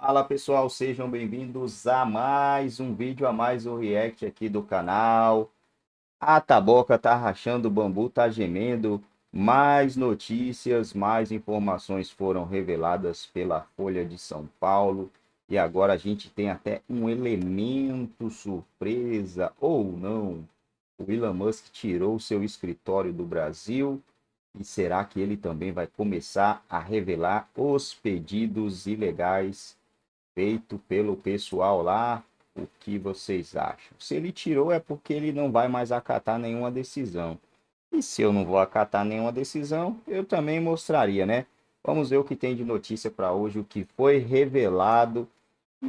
Fala pessoal, sejam bem-vindos a mais um vídeo, a mais um react aqui do canal. A taboca tá rachando o bambu, tá gemendo. Mais notícias, mais informações foram reveladas pela Folha de São Paulo. E agora a gente tem até um elemento surpresa ou não. O Elon Musk tirou seu escritório do Brasil e será que ele também vai começar a revelar os pedidos ilegais feito pelo pessoal lá, o que vocês acham? Se ele tirou é porque ele não vai mais acatar nenhuma decisão. E se eu não vou acatar nenhuma decisão, eu também mostraria, né? Vamos ver o que tem de notícia para hoje, o que foi revelado.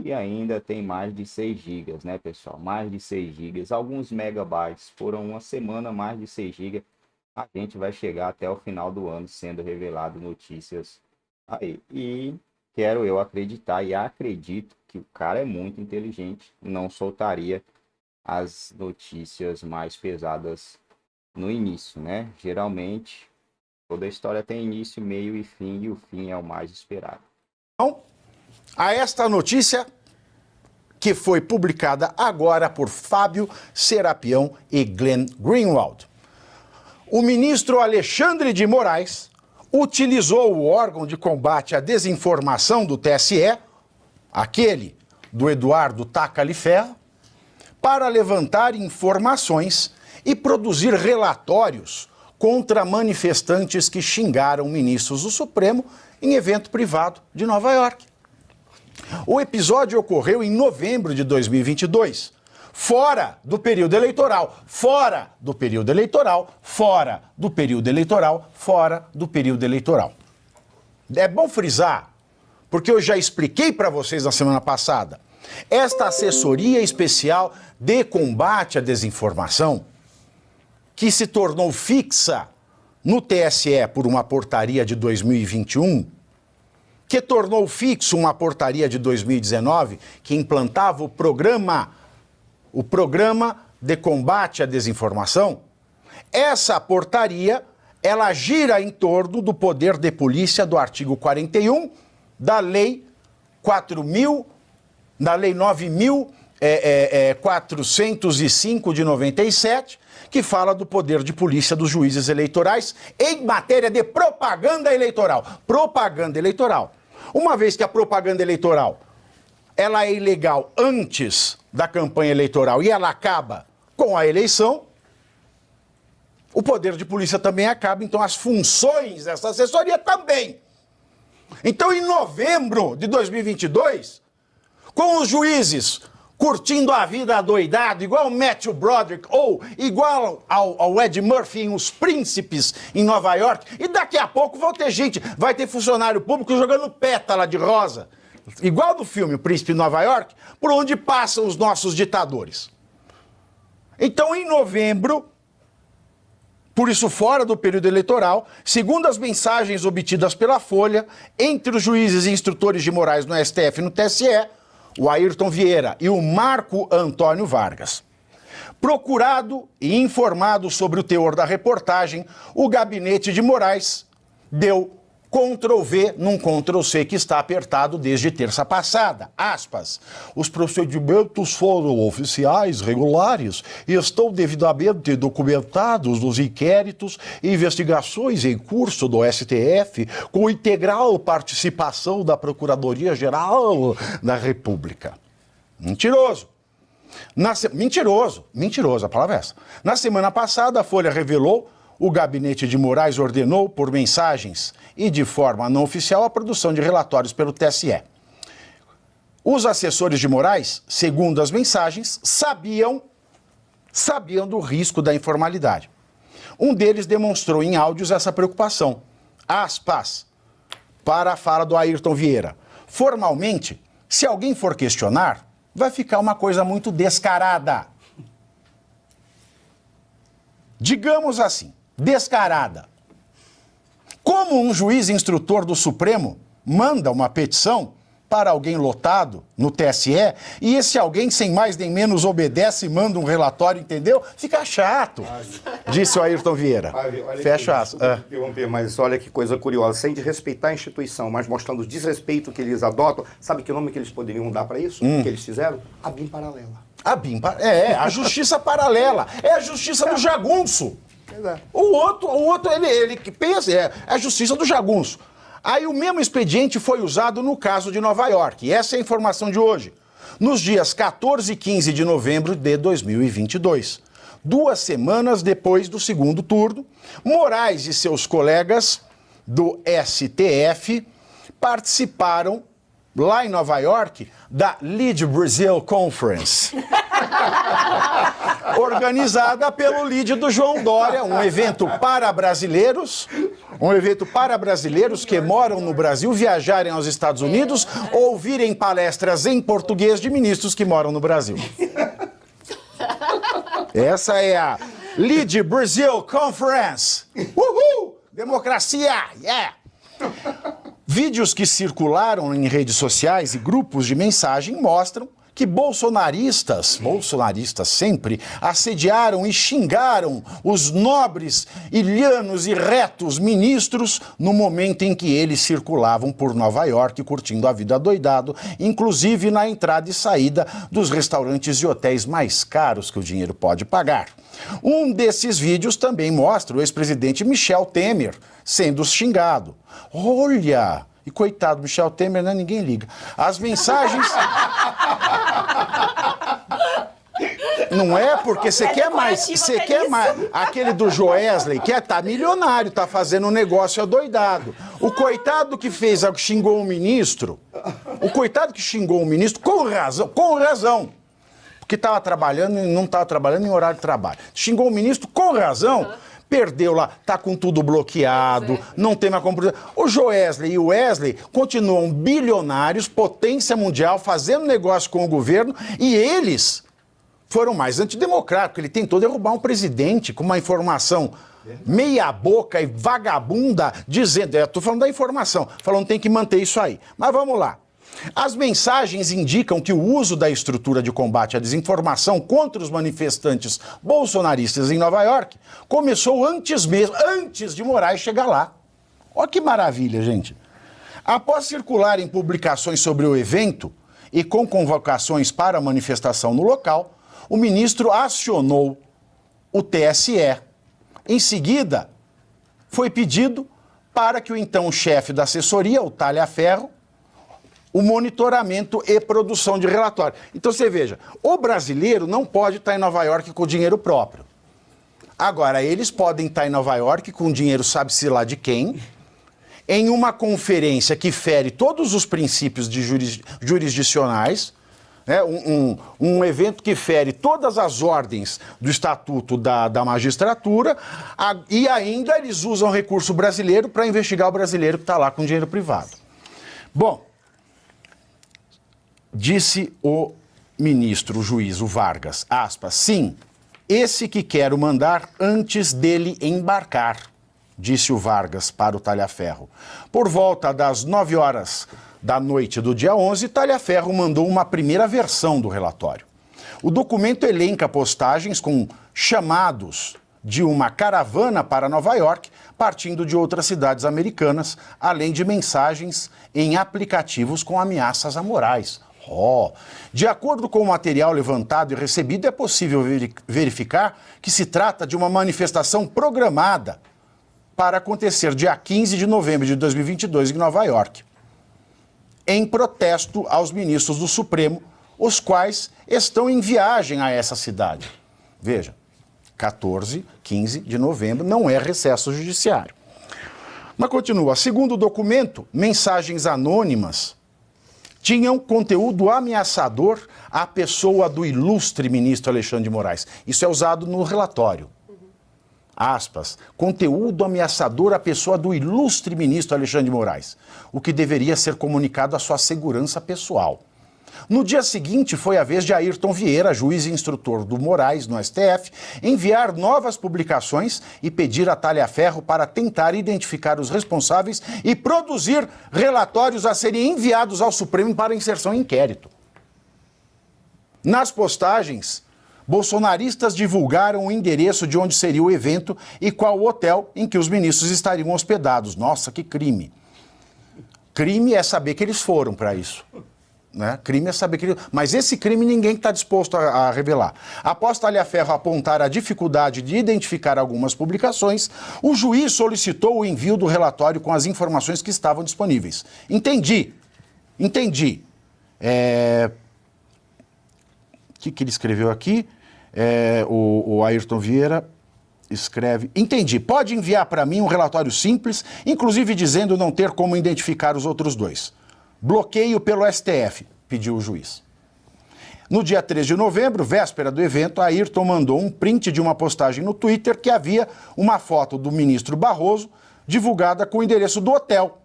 E ainda tem mais de 6 GB, né, pessoal? Mais de 6 GB. Alguns megabytes foram uma semana, mais de 6 GB. A gente vai chegar até o final do ano sendo revelado notícias aí. E quero eu acreditar e acredito que o cara é muito inteligente, não soltaria as notícias mais pesadas no início, né? Geralmente toda história tem início, meio e fim, e o fim é o mais esperado. Então, a esta notícia que foi publicada agora por Fábio Serapião e Glenn Greenwald. O ministro Alexandre de Moraes utilizou o órgão de combate à desinformação do TSE, aquele do Eduardo Tacali Ferro, para levantar informações e produzir relatórios contra manifestantes que xingaram ministros do Supremo em evento privado de Nova York. O episódio ocorreu em novembro de 2022, fora do período eleitoral, fora do período eleitoral, fora do período eleitoral, fora do período eleitoral. É bom frisar, porque eu já expliquei para vocês na semana passada. Esta assessoria especial de combate à desinformação, que se tornou fixa no TSE por uma portaria de 2021, que tornou fixo uma portaria de 2019 que implantava o programa o programa de combate à desinformação, essa portaria ela gira em torno do poder de polícia do artigo 41 da lei 4000 da lei 9405 é, é, é, de 97, que fala do poder de polícia dos juízes eleitorais em matéria de propaganda eleitoral. Propaganda eleitoral. Uma vez que a propaganda eleitoral ela é ilegal antes da campanha eleitoral e ela acaba com a eleição, o poder de polícia também acaba, então as funções dessa assessoria também. Então, em novembro de 2022, com os juízes curtindo a vida adoidado, igual o Matthew Broderick ou igual ao, ao, Ed Murphy em Os Príncipes, em Nova York, e daqui a pouco vão ter gente, vai ter funcionário público jogando pétala de rosa igual no filme O Príncipe de Nova York, por onde passam os nossos ditadores. Então, em novembro, por isso fora do período eleitoral, segundo as mensagens obtidas pela Folha, entre os juízes e instrutores de Moraes no STF e no TSE, o Ayrton Vieira e o Marco Antônio Vargas. Procurado e informado sobre o teor da reportagem, o gabinete de Moraes deu Ctrl V num Ctrl C que está apertado desde terça passada. Aspas. Os procedimentos foram oficiais, regulares, estão devidamente documentados nos inquéritos e investigações em curso do STF, com integral participação da Procuradoria-Geral da República. Mentiroso. Se... Mentiroso, mentiroso, a palavra é essa. Na semana passada, a Folha revelou o gabinete de Moraes ordenou, por mensagens e de forma não oficial, a produção de relatórios pelo TSE. Os assessores de Moraes, segundo as mensagens, sabiam sabiam do risco da informalidade. Um deles demonstrou em áudios essa preocupação. Aspas para a fala do Ayrton Vieira. Formalmente, se alguém for questionar, vai ficar uma coisa muito descarada. Digamos assim, descarada. Como um juiz instrutor do Supremo manda uma petição para alguém lotado no TSE e esse alguém, sem mais nem menos, obedece e manda um relatório, entendeu? Fica chato, disse o Ayrton Vieira. Fecha as. Ah. Mas olha que coisa curiosa. Sem desrespeitar a instituição, mas mostrando o desrespeito que eles adotam, sabe que nome que eles poderiam dar para isso? Hum. que eles fizeram? A BIM paralela. A BIM, é, a justiça paralela. É a justiça do jagunço. O outro, o outro ele, ele que pensa, é, é a justiça do jagunço. Aí o mesmo expediente foi usado no caso de Nova York. essa é a informação de hoje. Nos dias 14 e 15 de novembro de 2022. Duas semanas depois do segundo turno, Moraes e seus colegas do STF participaram lá em Nova York, da Lead Brazil Conference. organizada pelo lead do João Dória, um evento para brasileiros, um evento para brasileiros que moram no Brasil viajarem aos Estados Unidos ou ouvirem palestras em português de ministros que moram no Brasil. Essa é a Lead Brazil Conference. Uhul! Democracia! Yeah! Vídeos que circularam em redes sociais e grupos de mensagem mostram que bolsonaristas, bolsonaristas sempre, assediaram e xingaram os nobres, ilhanos e retos ministros no momento em que eles circulavam por Nova York curtindo a vida doidado, inclusive na entrada e saída dos restaurantes e hotéis mais caros que o dinheiro pode pagar. Um desses vídeos também mostra o ex-presidente Michel Temer sendo xingado. Olha! E coitado, Michel Temer, né? Ninguém liga. As mensagens. Não é porque você é quer mais, você é quer isso. mais. Aquele do Joesley, que é, tá milionário, tá fazendo um negócio adoidado. O coitado que fez, xingou o ministro, o coitado que xingou o ministro, com razão, com razão. Porque tava trabalhando e não tava trabalhando em horário de trabalho. Xingou o ministro com razão perdeu lá, tá com tudo bloqueado, é. não tem mais como. O Joesley e o Wesley continuam bilionários, potência mundial, fazendo negócio com o governo e eles foram mais antidemocráticos. Ele tentou derrubar um presidente com uma informação meia boca e vagabunda dizendo, estou é, falando da informação, falando tem que manter isso aí. Mas vamos lá. As mensagens indicam que o uso da estrutura de combate à desinformação contra os manifestantes bolsonaristas em Nova York começou antes mesmo, antes de Moraes chegar lá. Olha que maravilha, gente. Após circularem publicações sobre o evento e com convocações para a manifestação no local, o ministro acionou o TSE. Em seguida, foi pedido para que o então chefe da assessoria, o Talha Ferro, o monitoramento e produção de relatório. Então você veja, o brasileiro não pode estar em Nova York com dinheiro próprio. Agora, eles podem estar em Nova York com dinheiro, sabe-se lá de quem, em uma conferência que fere todos os princípios de juris, jurisdicionais, né? um, um, um, evento que fere todas as ordens do Estatuto da, da Magistratura, a, e ainda eles usam recurso brasileiro para investigar o brasileiro que está lá com dinheiro privado. Bom, Disse o ministro, o juízo Vargas, aspas, sim, esse que quero mandar antes dele embarcar, disse o Vargas para o Talhaferro. Por volta das nove horas da noite do dia 11, Talhaferro mandou uma primeira versão do relatório. O documento elenca postagens com chamados de uma caravana para Nova York, partindo de outras cidades americanas, além de mensagens em aplicativos com ameaças a morais. De acordo com o material levantado e recebido, é possível verificar que se trata de uma manifestação programada para acontecer dia 15 de novembro de 2022 em Nova York, em protesto aos ministros do Supremo, os quais estão em viagem a essa cidade. Veja, 14, 15 de novembro não é recesso judiciário. Mas continua. Segundo o documento, mensagens anônimas tinham conteúdo ameaçador à pessoa do ilustre ministro Alexandre de Moraes. Isso é usado no relatório. Aspas, conteúdo ameaçador à pessoa do ilustre ministro Alexandre de Moraes, o que deveria ser comunicado à sua segurança pessoal. No dia seguinte, foi a vez de Ayrton Vieira, juiz e instrutor do Moraes no STF, enviar novas publicações e pedir a Talhaferro para tentar identificar os responsáveis e produzir relatórios a serem enviados ao Supremo para inserção em inquérito. Nas postagens, bolsonaristas divulgaram o endereço de onde seria o evento e qual o hotel em que os ministros estariam hospedados. Nossa, que crime! Crime é saber que eles foram para isso. Né? Crime é saber crime. Mas esse crime ninguém está disposto a, a, revelar. Após Ferro apontar a dificuldade de identificar algumas publicações, o juiz solicitou o envio do relatório com as informações que estavam disponíveis. Entendi. Entendi. É... O que, que ele escreveu aqui? É, o, o Ayrton Vieira escreve: Entendi, pode enviar para mim um relatório simples, inclusive dizendo não ter como identificar os outros dois bloqueio pelo STF, pediu o juiz. No dia 3 de novembro, véspera do evento, Ayrton mandou um print de uma postagem no Twitter que havia uma foto do ministro Barroso divulgada com o endereço do hotel.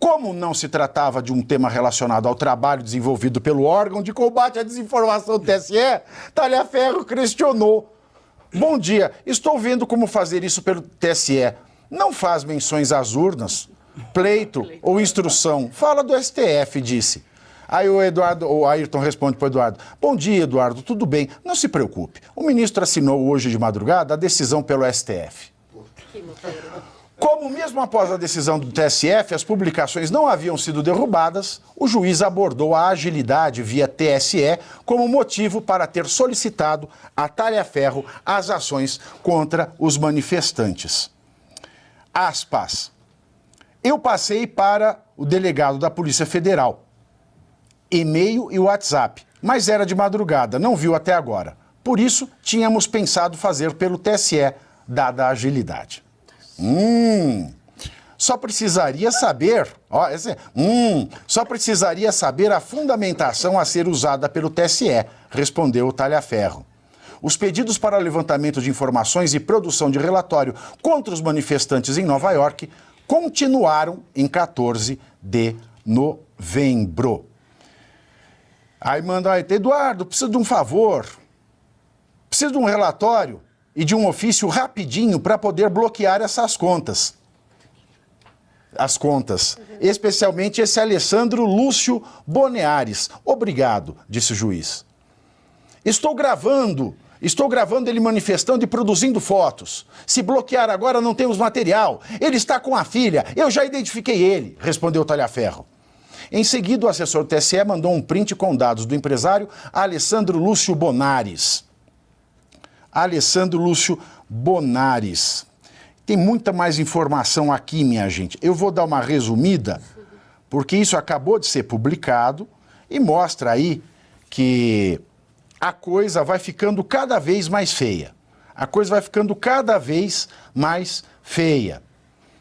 Como não se tratava de um tema relacionado ao trabalho desenvolvido pelo órgão de combate à desinformação do TSE, Talhaferro questionou. Bom dia, estou vendo como fazer isso pelo TSE. Não faz menções às urnas pleito, ou instrução. Fala do STF, disse. Aí o Eduardo, o Ayrton responde para o Eduardo: Bom dia, Eduardo, tudo bem? Não se preocupe. O ministro assinou hoje de madrugada a decisão pelo STF. Como mesmo após a decisão do TSF, as publicações não haviam sido derrubadas, o juiz abordou a agilidade via TSE como motivo para ter solicitado a talha-ferro as ações contra os manifestantes. Aspas. Eu passei para o delegado da Polícia Federal, e-mail e WhatsApp, mas era de madrugada, não viu até agora. Por isso, tínhamos pensado fazer pelo TSE, dada a agilidade. Hum. Só precisaria saber, ó, esse, hum, só precisaria saber a fundamentação a ser usada pelo TSE, respondeu o Talhaferro. Os pedidos para levantamento de informações e produção de relatório contra os manifestantes em Nova York continuaram em 14 de novembro. Aí manda, aí, Eduardo, preciso de um favor, preciso de um relatório e de um ofício rapidinho para poder bloquear essas contas. As contas, uhum. especialmente esse Alessandro Lúcio Boneares. Obrigado, disse o juiz. Estou gravando Estou gravando ele manifestando e produzindo fotos. Se bloquear agora, não temos material. Ele está com a filha. Eu já identifiquei ele, respondeu Talhaferro. Em seguida, o assessor do TSE mandou um print com dados do empresário Alessandro Lúcio Bonares. Alessandro Lúcio Bonares. Tem muita mais informação aqui, minha gente. Eu vou dar uma resumida, porque isso acabou de ser publicado e mostra aí que a coisa vai ficando cada vez mais feia. A coisa vai ficando cada vez mais feia.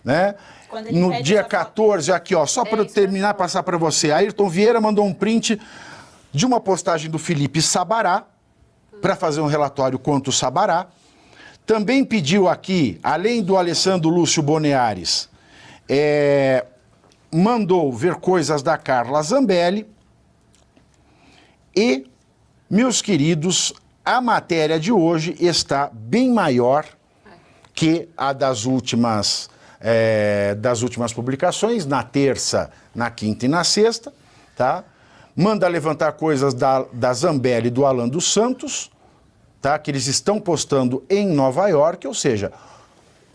Né? No dia 14, foto... aqui, ó, só é para eu terminar, né? passar para você. Ayrton Vieira mandou um print de uma postagem do Felipe Sabará, para fazer um relatório quanto o Sabará. Também pediu aqui, além do Alessandro Lúcio Boneares, é, mandou ver coisas da Carla Zambelli e meus queridos, a matéria de hoje está bem maior que a das últimas, é, das últimas publicações, na terça, na quinta e na sexta, tá? Manda levantar coisas da, da Zambelli e do Alan dos Santos, tá? Que eles estão postando em Nova York, ou seja...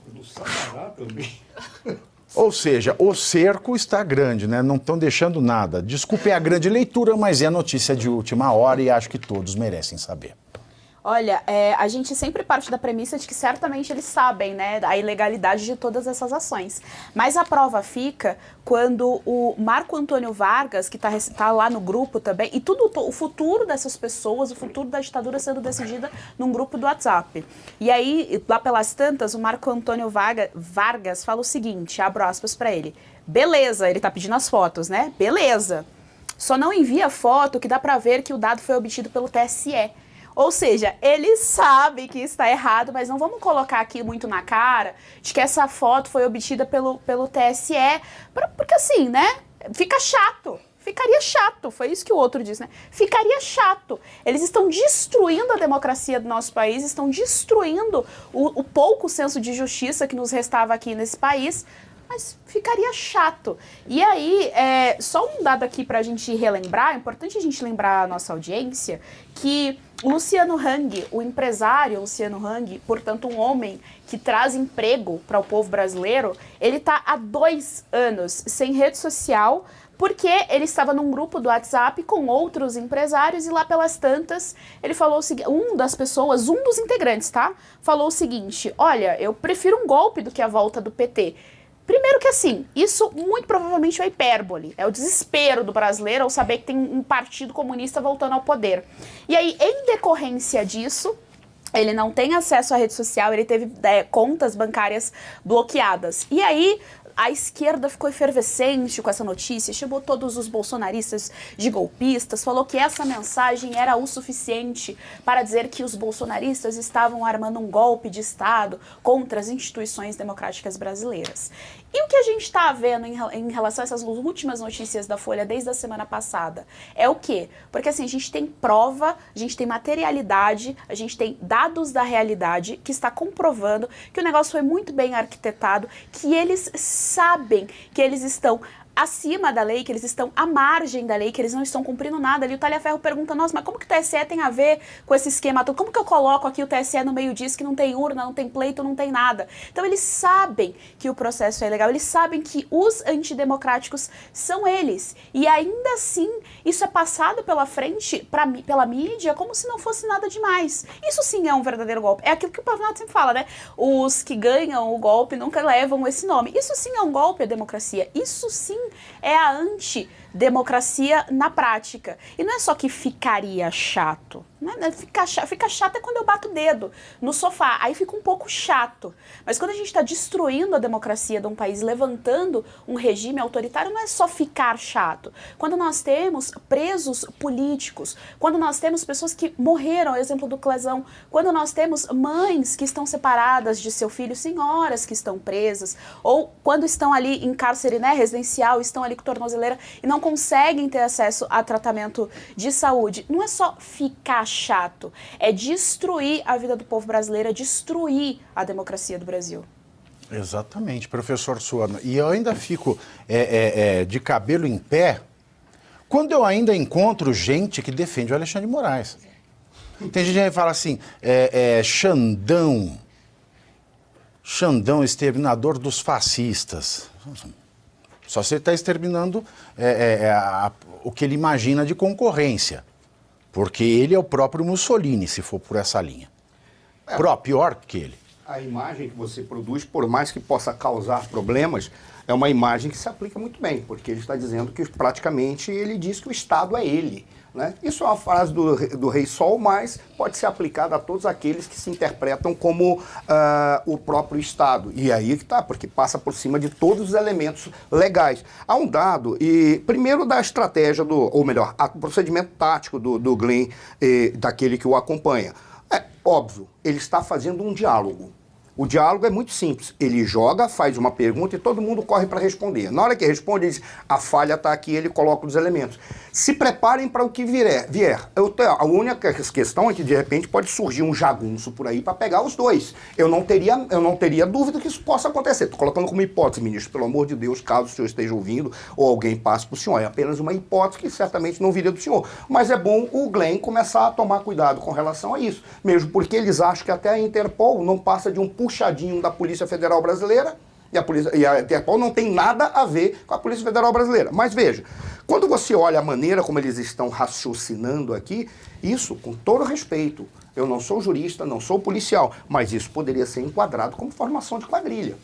Do Samará também. Ou seja, o cerco está grande, né? Não estão deixando nada. Desculpe a grande leitura, mas é notícia de última hora e acho que todos merecem saber. Olha, é, a gente sempre parte da premissa de que certamente eles sabem né, a ilegalidade de todas essas ações. Mas a prova fica quando o Marco Antônio Vargas, que está tá lá no grupo também, e tudo o futuro dessas pessoas, o futuro da ditadura sendo decidida num grupo do WhatsApp. E aí, lá pelas tantas, o Marco Antônio Vargas, Vargas fala o seguinte, abro aspas para ele. Beleza, ele está pedindo as fotos, né? Beleza. Só não envia foto que dá para ver que o dado foi obtido pelo TSE ou seja, ele sabe que está errado, mas não vamos colocar aqui muito na cara de que essa foto foi obtida pelo, pelo TSE, porque assim, né? Fica chato. Ficaria chato, foi isso que o outro disse, né? Ficaria chato. Eles estão destruindo a democracia do nosso país, estão destruindo o, o pouco senso de justiça que nos restava aqui nesse país, mas ficaria chato. E aí, é, só um dado aqui para a gente relembrar, é importante a gente lembrar a nossa audiência, que Luciano Hang, o empresário Luciano Hang, portanto um homem que traz emprego para o povo brasileiro, ele está há dois anos sem rede social porque ele estava num grupo do WhatsApp com outros empresários e lá pelas tantas ele falou o seguinte, um das pessoas, um dos integrantes, tá? Falou o seguinte, olha, eu prefiro um golpe do que a volta do PT. Primeiro que assim, isso muito provavelmente é hipérbole. É o desespero do brasileiro ao saber que tem um partido comunista voltando ao poder. E aí, em decorrência disso, ele não tem acesso à rede social, ele teve é, contas bancárias bloqueadas. E aí, a esquerda ficou efervescente com essa notícia, chamou todos os bolsonaristas de golpistas, falou que essa mensagem era o suficiente para dizer que os bolsonaristas estavam armando um golpe de Estado contra as instituições democráticas brasileiras. E o que a gente está vendo em, em, relação a essas últimas notícias da Folha desde a semana passada é o quê? Porque assim, a gente tem prova, a gente tem materialidade, a gente tem dados da realidade que está comprovando que o negócio foi muito bem arquitetado, que eles sabem que eles estão acima da lei, que eles estão à margem da lei, que eles não estão cumprindo nada. Ali o Talhaferro pergunta, nossa, mas como que o TSE tem a ver com esse esquema todo? Como que eu coloco aqui o TSE no meio disso que não tem urna, não tem pleito, não tem nada? Então eles sabem que o processo é ilegal, eles sabem que os antidemocráticos são eles. E ainda assim, isso é passado pela frente, pra, pela mídia, como se não fosse nada demais. Isso sim é um verdadeiro golpe. É aquilo que o Pavinato sempre fala, né? Os que ganham o golpe nunca levam esse nome. Isso sim é um golpe à democracia. Isso sim é a anti democracia na prática. E não é só que ficaria chato. Né? É fica, fica chato é quando eu bato o dedo no sofá, aí fica um pouco chato. Mas quando a gente está destruindo a democracia de um país, levantando um regime autoritário, não é só ficar chato. Quando nós temos presos políticos, quando nós temos pessoas que morreram, exemplo do Clezão, quando nós temos mães que estão separadas de seu filho, senhoras que estão presas, ou quando estão ali em cárcere né, residencial, estão ali com tornozeleira e não não conseguem ter acesso a tratamento de saúde, não é só ficar chato, é destruir a vida do povo brasileiro, é destruir a democracia do Brasil. Exatamente, professor Suana. E eu ainda fico é, é, é, de cabelo em pé quando eu ainda encontro gente que defende o Alexandre de Moraes. Tem gente que fala assim, é, é, Xandão, Xandão, exterminador dos fascistas. Só se ele está exterminando é, é, é a, o que ele imagina de concorrência. Porque ele é o próprio Mussolini, se for por essa linha. É, Pró, pior que ele. A imagem que você produz, por mais que possa causar problemas, é uma imagem que se aplica muito bem, porque ele está dizendo que praticamente ele diz que o Estado é ele. Né? Isso é uma frase do, do Rei Sol, mas pode ser aplicada a todos aqueles que se interpretam como uh, o próprio Estado. E aí que está, porque passa por cima de todos os elementos legais. Há um dado, e primeiro da estratégia, do, ou melhor, o procedimento tático do, do Glenn, eh, daquele que o acompanha. É óbvio, ele está fazendo um diálogo. O diálogo é muito simples. Ele joga, faz uma pergunta e todo mundo corre para responder. Na hora que responde, ele diz: a falha está aqui, ele coloca os elementos. Se preparem para o que vier. vier. Eu, a única questão é que, de repente, pode surgir um jagunço por aí para pegar os dois. Eu não, teria, eu não teria dúvida que isso possa acontecer. Estou colocando como hipótese, ministro, pelo amor de Deus, caso o senhor esteja ouvindo ou alguém passe para o senhor. É apenas uma hipótese que certamente não viria do senhor. Mas é bom o Glenn começar a tomar cuidado com relação a isso, mesmo porque eles acham que até a Interpol não passa de um puxadinho da Polícia Federal Brasileira, e a, polícia, e a Interpol não tem nada a ver com a Polícia Federal Brasileira. Mas veja, quando você olha a maneira como eles estão raciocinando aqui, isso, com todo respeito, eu não sou jurista, não sou policial, mas isso poderia ser enquadrado como formação de quadrilha.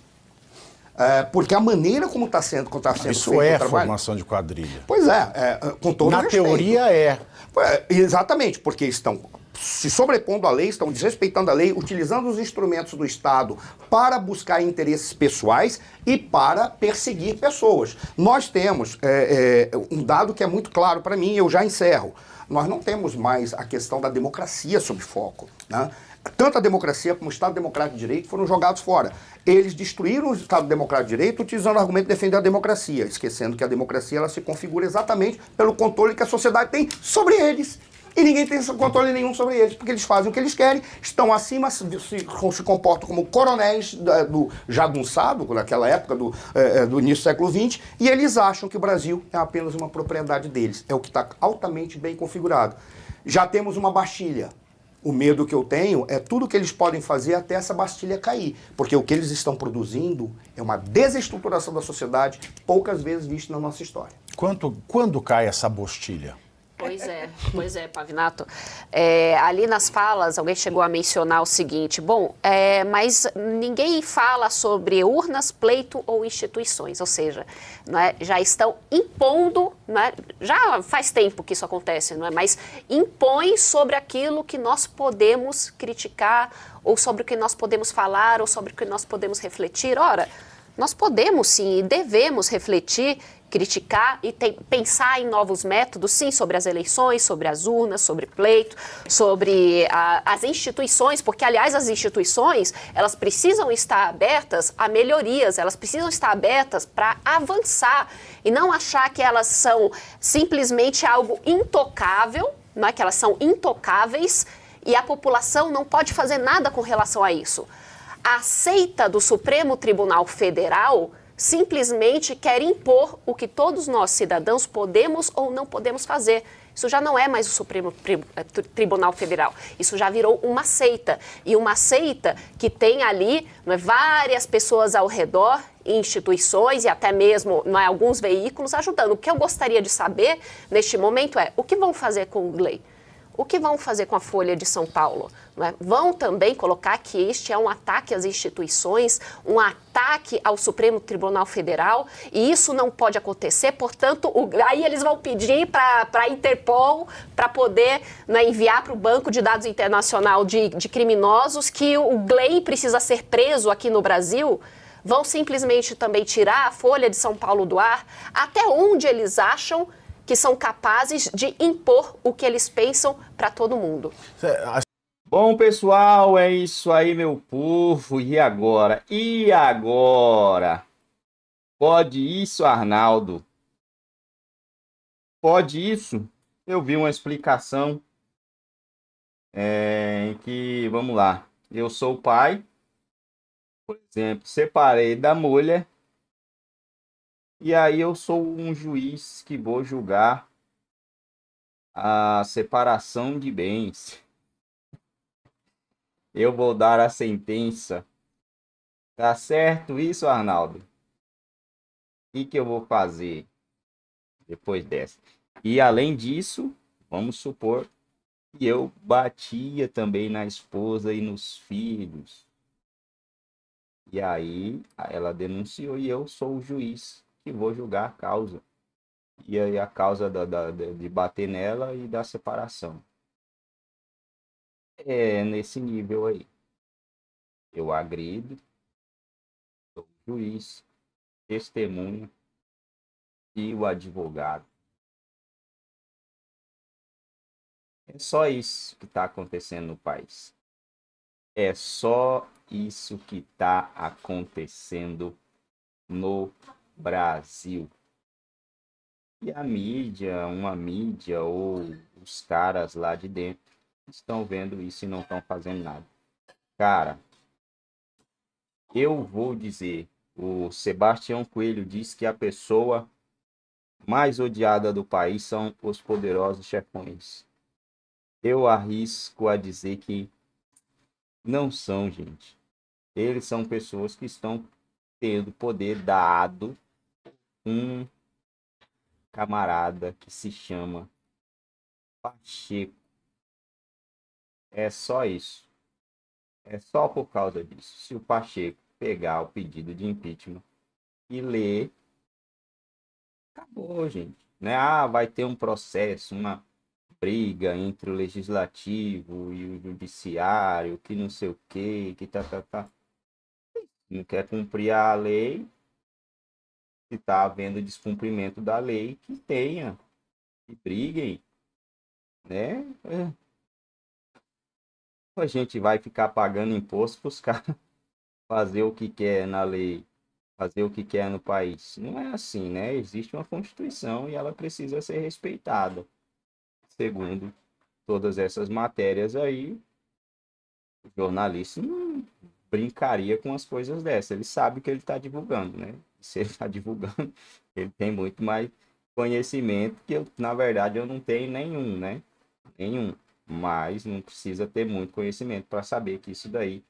É, porque a maneira como está sendo, como tá sendo isso feito é o trabalho... formação de quadrilha. Pois é, é com todo Na respeito. teoria é. é. Exatamente, porque estão se sobrepondo à lei, estão desrespeitando a lei, utilizando os instrumentos do Estado para buscar interesses pessoais e para perseguir pessoas. Nós temos é, é, um dado que é muito claro para mim, eu já encerro. Nós não temos mais a questão da democracia sob foco. Né? Tanto a democracia como o Estado Democrático de Direito foram jogados fora. Eles destruíram o Estado Democrático de Direito utilizando o argumento de defender a democracia, esquecendo que a democracia ela se configura exatamente pelo controle que a sociedade tem sobre eles e ninguém tem controle nenhum sobre eles, porque eles fazem o que eles querem, estão acima, se, se comportam como coronéis da, do jagunçado, naquela época do, é, é do início do século XX, e eles acham que o Brasil é apenas uma propriedade deles. É o que está altamente bem configurado. Já temos uma Bastilha. O medo que eu tenho é tudo que eles podem fazer até essa Bastilha cair, porque o que eles estão produzindo é uma desestruturação da sociedade poucas vezes vista na nossa história. Quanto, quando cai essa Bastilha? Pois é, pois é, Pavinato. É, ali nas falas, alguém chegou a mencionar o seguinte: bom, é, mas ninguém fala sobre urnas, pleito ou instituições, ou seja, é, já estão impondo, é, já faz tempo que isso acontece, não é? Mas impõe sobre aquilo que nós podemos criticar, ou sobre o que nós podemos falar, ou sobre o que nós podemos refletir. Ora, nós podemos sim e devemos refletir criticar e tem, pensar em novos métodos, sim, sobre as eleições, sobre as urnas, sobre pleito, sobre a, as instituições, porque, aliás, as instituições, elas precisam estar abertas a melhorias, elas precisam estar abertas para avançar e não achar que elas são simplesmente algo intocável, não é? que elas são intocáveis e a população não pode fazer nada com relação a isso. A seita do Supremo Tribunal Federal simplesmente quer impor o que todos nós, cidadãos, podemos ou não podemos fazer. Isso já não é mais o Supremo é, Tribunal Federal. Isso já virou uma seita. E uma seita que tem ali é, várias pessoas ao redor, instituições e até mesmo é, alguns veículos ajudando. O que eu gostaria de saber neste momento é o que vão fazer com o Gley? O que vão fazer com a Folha de São Paulo? É? Vão também colocar que este é um ataque às instituições, um ataque ao Supremo Tribunal Federal, e isso não pode acontecer, portanto, o, aí eles vão pedir para a Interpol para poder né, enviar para o Banco de Dados Internacional de, de Criminosos que o Glei precisa ser preso aqui no Brasil vão simplesmente também tirar a Folha de São Paulo do ar? Até onde eles acham que são capazes de impor o que eles pensam para todo mundo. Bom, pessoal, é isso aí, meu povo. E agora? E agora? Pode isso, Arnaldo? Pode isso? Eu vi uma explicação é, em que, vamos lá, eu sou o pai, por exemplo, separei da mulher e aí eu sou um juiz que vou julgar a separação de bens. Eu vou dar a sentença. Tá certo isso, Arnaldo? E que eu vou fazer depois dessa? E além disso, vamos supor que eu batia também na esposa e nos filhos. E aí ela denunciou e eu sou o juiz que vou julgar a causa. E aí a causa da, da, de bater nela e da separação. É nesse nível aí. Eu agrido, sou juiz, testemunha e o advogado. É só isso que está acontecendo no país. É só isso que está acontecendo no Brasil. E a mídia, uma mídia ou os caras lá de dentro estão vendo isso e não estão fazendo nada. Cara, eu vou dizer, o Sebastião Coelho diz que a pessoa mais odiada do país são os poderosos chefões. Eu arrisco a dizer que não são, gente. Eles são pessoas que estão tendo poder dado um camarada que se chama Pacheco. É só isso. É só por causa disso. Se o Pacheco pegar o pedido de impeachment e ler, acabou, gente. Né? Ah, vai ter um processo, uma briga entre o legislativo e o judiciário, que não sei o quê, que tá, tá, tá. Não quer cumprir a lei, se está havendo descumprimento da lei, que tenha, que briguem, né? É. A gente vai ficar pagando imposto para os caras fazer o que quer na lei, fazer o que quer no país. Não é assim, né? Existe uma Constituição e ela precisa ser respeitada. Segundo todas essas matérias aí, o jornalista não brincaria com as coisas dessas. Ele sabe o que ele está divulgando, né? Você está divulgando, ele tem muito mais conhecimento que eu, na verdade, eu não tenho nenhum, né? Nenhum. Mas não precisa ter muito conhecimento para saber que isso daí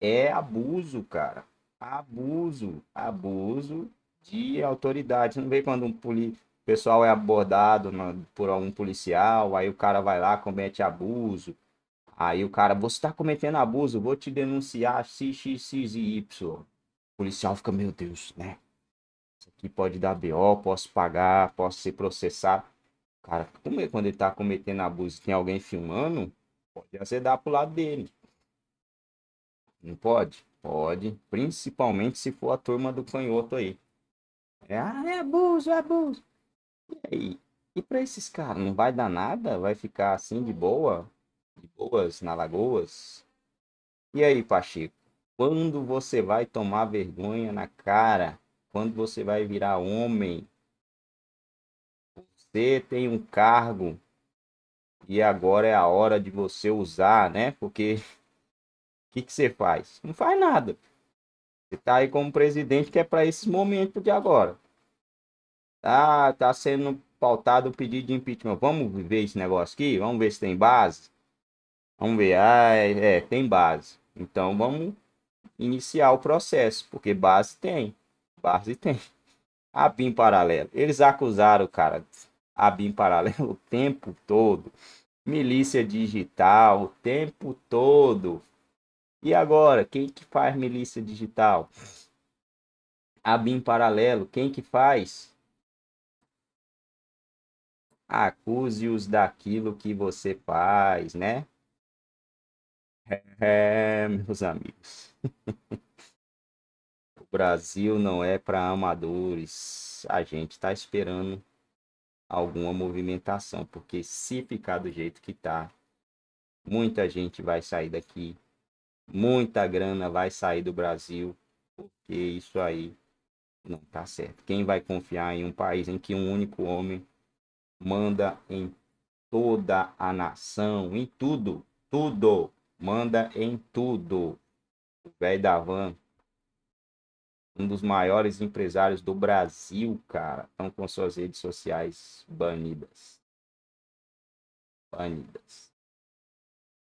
é abuso, cara. Abuso, abuso de autoridade. Não vê quando um poli... o pessoal é abordado na... por algum policial, aí o cara vai lá, comete abuso. Aí o cara, você está cometendo abuso, vou te denunciar, x, x, x e y policial fica, meu Deus, né? Isso aqui pode dar BO, posso pagar, posso ser processado. Cara, como é quando ele tá cometendo abuso e tem alguém filmando, pode azedar pro lado dele. Não pode? Pode. Principalmente se for a turma do canhoto aí. É, ah, é abuso, é abuso. E aí? E pra esses caras, não vai dar nada? Vai ficar assim de boa? De boas, na Lagoas? E aí, Pacheco? Quando você vai tomar vergonha na cara? Quando você vai virar homem? Você tem um cargo e agora é a hora de você usar, né? Porque o que, que você faz? Não faz nada. Você tá aí como presidente que é para esse momento de agora. Ah, tá sendo pautado o pedido de impeachment. Vamos ver esse negócio aqui? Vamos ver se tem base? Vamos ver. Ah, é, é tem base. Então vamos iniciar o processo, porque base tem, base tem. A BIM paralelo. Eles acusaram o cara a BIM paralelo o tempo todo. Milícia digital o tempo todo. E agora, quem que faz milícia digital? A BIM paralelo, quem que faz? Acuse-os daquilo que você faz, né? É, meus amigos. o Brasil não é para amadores. A gente está esperando alguma movimentação, porque se ficar do jeito que tá, muita gente vai sair daqui, muita grana vai sair do Brasil, porque isso aí não tá certo. Quem vai confiar em um país em que um único homem manda em toda a nação, em tudo, tudo, manda em tudo. O velho da van, um dos maiores empresários do Brasil, cara, estão com suas redes sociais banidas. Banidas.